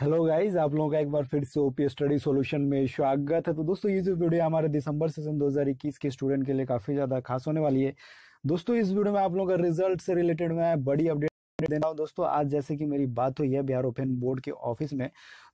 Hello guys आप लोगों का एक बार फिर से ओपी स्टडी सॉल्यूशन में स्वागत है तो दोस्तों ये जो वीडियो हमारे दिसंबर सेशन 2021 के स्टूडेंट के लिए काफी ज्यादा खास होने वाली है दोस्तों इस वीडियो में आप लोगों का रिजल्ट से रिलेटेड मैं बड़ी अपडेट देना हूँ दोस्तों आज जैसे कि मेरी बात हुई है बिहार ओपन बोर्ड के ऑफिस में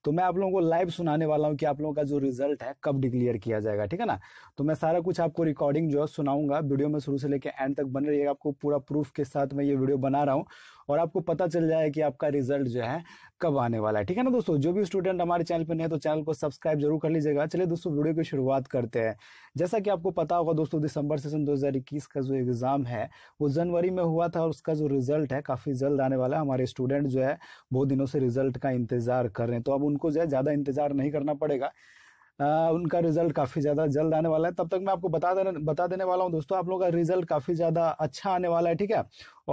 तो मैं आप लोगों को लाइव सुनाने वाला हूँ कि आप लोगों का जो रिजल्ट है कब डिक्लेयर किया जाएगा ठीक है ना तो मैं सारा कुछ आपको रिकॉर्डिंग जो है सुनाऊंगा वीडियो में शुरू से लेकर एंड तक बने है आपको पूरा प्रूफ के साथ मैं ये वीडियो बना रहा हूँ और आपको पता चल जाए कि आपका रिजल्ट जो है कब आने वाला है ठीक है ना दोस्तों जो भी स्टूडेंट हमारे चैनल पर नहीं तो चैनल को सब्सक्राइब जरूर कर लीजिएगा चलिए दोस्तों वीडियो की शुरुआत करते हैं जैसा कि आपको पता होगा दोस्तों दिसंबर सेशन इक्कीस का जो एग्जाम है वो जनवरी में हुआ था और उसका जो रिजल्ट है काफी जल्द आने वाला है हमारे स्टूडेंट जो है बहुत दिनों से रिजल्ट का इंतजार कर रहे हैं तो अब उनको जो है ज़्यादा इंतज़ार नहीं करना पड़ेगा आ, उनका रिजल्ट काफ़ी ज़्यादा जल्द आने वाला है तब तक मैं आपको बता देने बता देने वाला हूँ दोस्तों आप लोगों का रिजल्ट काफ़ी ज़्यादा अच्छा आने वाला है ठीक है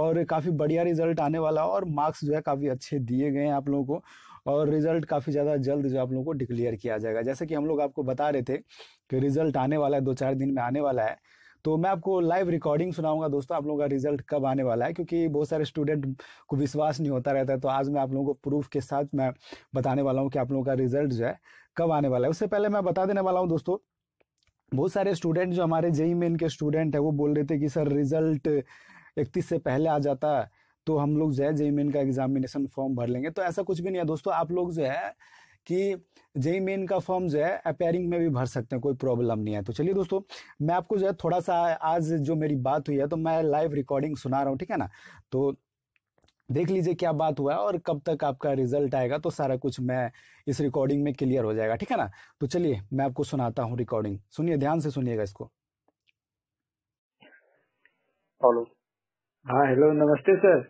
और काफ़ी बढ़िया रिजल्ट आने वाला है और मार्क्स जो है काफ़ी अच्छे दिए गए हैं आप लोगों को और रिजल्ट काफ़ी ज़्यादा जल्द जो आप लोगों को डिक्लेयर किया जाएगा जैसे कि हम लोग आपको बता रहे थे कि रिजल्ट आने वाला है दो चार दिन में आने वाला है तो मैं आपको लाइव रिकॉर्डिंग सुनाऊंगा दोस्तों आप लोगों का रिजल्ट कब आने वाला है क्योंकि बहुत सारे स्टूडेंट को विश्वास नहीं होता रहता है तो आज मैं आप लोगों को प्रूफ के साथ मैं बताने वाला हूँ कि आप लोगों का रिजल्ट जो है कब आने वाला है उससे पहले मैं बता देने वाला हूँ दोस्तों बहुत सारे स्टूडेंट जो हमारे जेई मेन के स्टूडेंट है वो बोल रहे थे कि सर रिजल्ट इकतीस से पहले आ जाता है तो हम लोग जो है जेई मेन का एग्जामिनेशन फॉर्म भर लेंगे तो ऐसा कुछ भी नहीं है दोस्तों आप लोग जो है कि जेई मेन का फॉर्म जो है अपेयरिंग में भी भर सकते हैं कोई प्रॉब्लम नहीं है तो चलिए दोस्तों मैं आपको जो है थोड़ा सा आज जो मेरी बात हुई है तो मैं लाइव रिकॉर्डिंग सुना रहा हूँ ठीक है ना तो देख लीजिए क्या बात हुआ और कब तक आपका रिजल्ट आएगा तो सारा कुछ मैं इस रिकॉर्डिंग में क्लियर हो जाएगा ठीक है ना तो चलिए मैं आपको सुनाता हूँ रिकॉर्डिंग सुनिए ध्यान से सुनिएगा इसको हेलो हाँ हेलो नमस्ते सर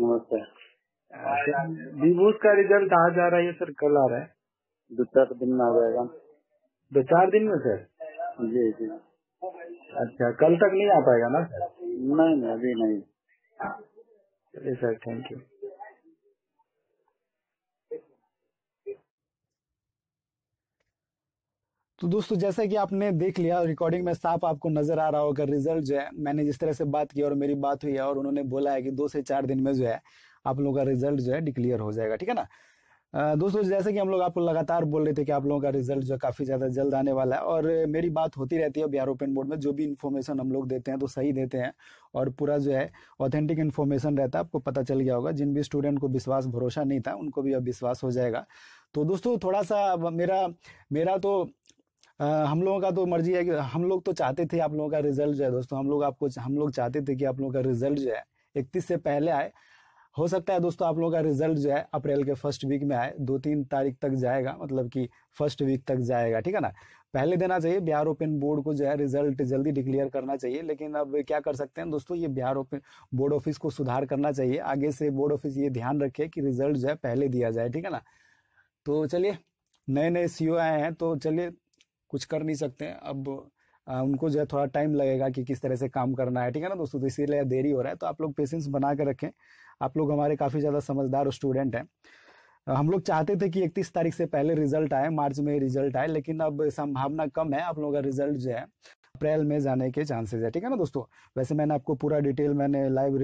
नमस्ते विभूत uh, का रिजल्ट आ जा रहा है सर कल आ रहा है दो चार दिन में आ जाएगा दो चार दिन में सर जी जी अच्छा कल तक नहीं आ पाएगा ना सर नहीं नहीं अभी नहीं हाँ। चलिए सर थैंक यू तो दोस्तों जैसा कि आपने देख लिया रिकॉर्डिंग में साफ आपको नजर आ रहा होगा रिजल्ट जो है मैंने जिस तरह से बात की और मेरी बात हुई है और उन्होंने बोला है कि दो से चार दिन में जो है आप लोगों का रिजल्ट जो है डिक्लियर हो जाएगा ठीक है ना दोस्तों जैसे कि हम लोग आपको लगातार बोल रहे थे कि आप लोगों का रिजल्ट जो काफ़ी ज़्यादा जल्द आने वाला है और मेरी बात होती रहती है बिहार ओपन बोर्ड में जो भी इन्फॉर्मेशन हम लोग देते हैं तो सही देते हैं और पूरा जो है ऑथेंटिक इन्फॉर्मेशन रहता है आपको पता चल गया होगा जिन भी स्टूडेंट को विश्वास भरोसा नहीं था उनको भी अब विश्वास हो जाएगा तो दोस्तों थोड़ा सा मेरा मेरा तो हम लोगों का तो मर्जी है कि हम लोग तो चाहते थे आप लोगों का रिजल्ट जो है दोस्तों हम लोग आपको हम लोग चाहते थे कि आप लोगों का रिजल्ट जो है इकतीस से पहले आए हो सकता है दोस्तों आप लोगों का रिजल्ट जो है अप्रैल के फर्स्ट वीक में आए दो तीन तारीख तक जाएगा मतलब कि फर्स्ट वीक तक जाएगा ठीक है ना पहले देना चाहिए बिहार ओपन बोर्ड को जो है रिजल्ट जल्दी डिक्लेयर करना चाहिए लेकिन अब क्या कर सकते हैं दोस्तों ये बिहार ओपन बोर्ड ऑफिस को सुधार करना चाहिए आगे से बोर्ड ऑफिस ये ध्यान रखे कि रिजल्ट जो है पहले दिया जाए ठीक है ना तो चलिए नए नए सी आए हैं तो चलिए कुछ कर नहीं सकते अब उनको जो है थोड़ा टाइम लगेगा कि किस तरह से काम करना है ठीक है ना दोस्तों तो इसीलिए देरी हो रहा है तो आप लोग पेशेंस बना कर रखें आप लोग हमारे काफ़ी ज़्यादा समझदार स्टूडेंट हैं हम लोग चाहते थे कि इकतीस तारीख से पहले रिजल्ट आए मार्च में रिजल्ट आए लेकिन अब संभावना कम है आप लोगों का रिजल्ट जो है अप्रैल में जाने के चांसेस है ठीक है ना दोस्तों वैसे मैंने आपको पूरा डिटेल मैंने लाइव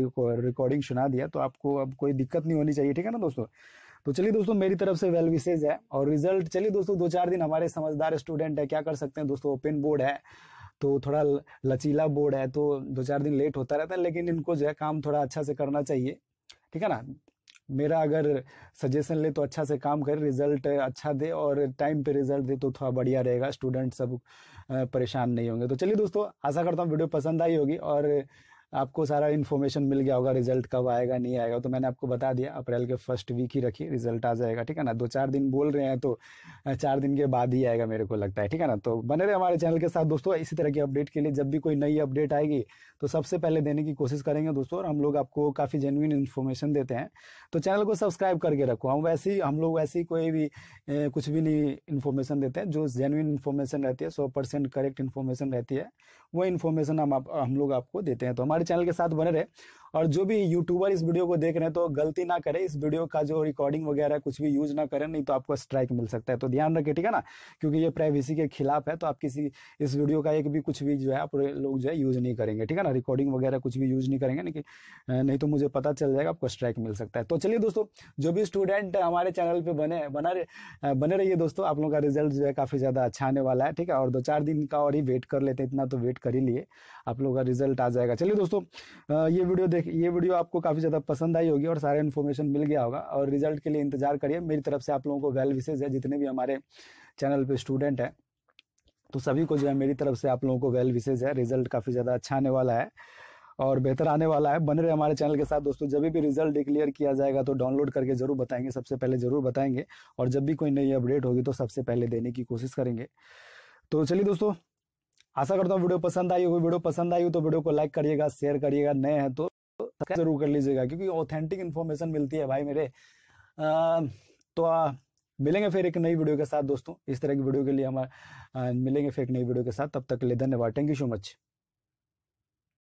रिकॉर्डिंग सुना दिया तो आपको अब कोई दिक्कत नहीं होनी चाहिए ठीक है ना दोस्तों तो चलिए दोस्तों मेरी तरफ से वेल विशेज है और रिजल्ट चलिए दोस्तों दो चार दिन हमारे समझदार स्टूडेंट है क्या कर सकते हैं दोस्तों ओपन बोर्ड है तो थोड़ा लचीला बोर्ड है तो दो चार दिन लेट होता रहता है लेकिन इनको जो है काम थोड़ा अच्छा से करना चाहिए ठीक है ना मेरा अगर सजेशन ले तो अच्छा से काम करे रिजल्ट अच्छा दे और टाइम पे रिजल्ट दे तो थोड़ा बढ़िया रहेगा स्टूडेंट सब परेशान नहीं होंगे तो चलिए दोस्तों आशा करता हूँ वीडियो पसंद आई होगी और आपको सारा इन्फॉर्मेशन मिल गया होगा रिजल्ट कब आएगा नहीं आएगा तो मैंने आपको बता दिया अप्रैल के फर्स्ट वीक ही रखिए रिजल्ट आ जाएगा ठीक है ना दो चार दिन बोल रहे हैं तो चार दिन के बाद ही आएगा मेरे को लगता है ठीक है ना तो बने रहे हमारे चैनल के साथ दोस्तों इसी तरह की अपडेट के लिए जब भी कोई नई अपडेट आएगी तो सबसे पहले देने की कोशिश करेंगे दोस्तों और हम लोग आपको काफ़ी जेन्यून इन्फॉर्मेशन देते हैं तो चैनल को सब्सक्राइब करके रखो हम वैसे ही हम लोग वैसे ही कोई भी कुछ भी नहीं इन्फॉर्मेशन देते हैं जो जेन्यून इन्फॉर्मेशन रहती है सौ परसेंट करेक्ट इन्फॉर्मेशन रहती है वो इन्फॉर्मेशन हम आप हम लोग आपको देते हैं तो हमारे चैनल के साथ बने रहे और जो भी यूट्यूबर इस वीडियो को देख रहे हैं तो गलती ना करें इस वीडियो का जो रिकॉर्डिंग वगैरह कुछ भी यूज ना करें नहीं तो आपको स्ट्राइक मिल सकता है तो ध्यान रखें ठीक है ना क्योंकि ये प्राइवेसी के खिलाफ है तो आप किसी इस वीडियो का एक भी कुछ भी जो है आप लोग जो है यूज नहीं करेंगे ठीक है ना रिकॉर्डिंग वगैरह कुछ भी यूज नहीं करेंगे नहीं नहीं तो मुझे पता चल जाएगा आपको स्ट्राइक मिल सकता है तो चलिए दोस्तों जो भी स्टूडेंट हमारे चैनल पर बने बना बने रहिए दोस्तों आप लोगों का रिजल्ट जो है काफी ज्यादा अच्छा आने वाला है ठीक है और दो चार दिन का और ही वेट कर लेते हैं इतना तो वेट कर ही लिए आप लोगों का रिजल्ट आ जाएगा चलिए दोस्तों ये वीडियो देख ये वीडियो आपको काफ़ी ज़्यादा पसंद आई होगी और सारे इन्फॉर्मेशन मिल गया होगा और रिजल्ट के लिए इंतजार करिए मेरी तरफ से आप लोगों को वेल विशेज है जितने भी हमारे चैनल पे स्टूडेंट हैं तो सभी को जो है मेरी तरफ से आप लोगों को वेल विशेज है रिजल्ट काफ़ी ज़्यादा अच्छा आने वाला है और बेहतर आने वाला है बने रहे हमारे चैनल के साथ दोस्तों जब भी रिजल्ट डिक्लेयर किया जाएगा तो डाउनलोड करके जरूर बताएंगे सबसे पहले जरूर बताएंगे और जब भी कोई नई अपडेट होगी तो सबसे पहले देने की कोशिश करेंगे तो चलिए दोस्तों आशा करता हूँ वीडियो पसंद आई हो वीडियो पसंद आई हो तो वीडियो को लाइक करिएगा शेयर करिएगा नए हैं तो सब्सक्राइब जरूर कर लीजिएगा क्योंकि ऑथेंटिक इन्फॉर्मेशन मिलती है भाई मेरे आ, तो आ, मिलेंगे फिर एक नई वीडियो के साथ दोस्तों इस तरह की वीडियो के लिए हमारे मिलेंगे फिर एक नई वीडियो के साथ तब तक के लिए धन्यवाद थैंक यू सो मच